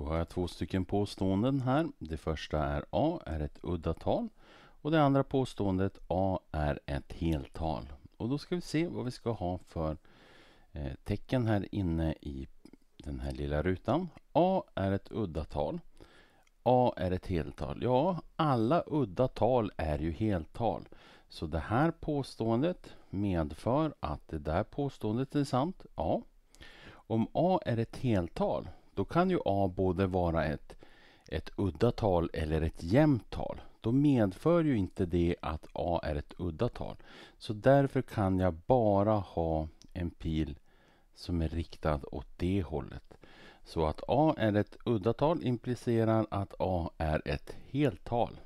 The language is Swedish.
Då har jag två stycken påståenden här. Det första är A är ett udda tal och det andra påståendet A är ett heltal. Och då ska vi se vad vi ska ha för eh, tecken här inne i den här lilla rutan. A är ett udda tal. A är ett heltal. Ja, alla udda tal är ju heltal. Så det här påståendet medför att det där påståendet är sant. Ja. Om A är ett heltal då kan ju a både vara ett, ett udda tal eller ett jämnt tal. Då medför ju inte det att a är ett udda tal. Så därför kan jag bara ha en pil som är riktad åt det hållet. Så att a är ett udda tal implicerar att a är ett helt tal.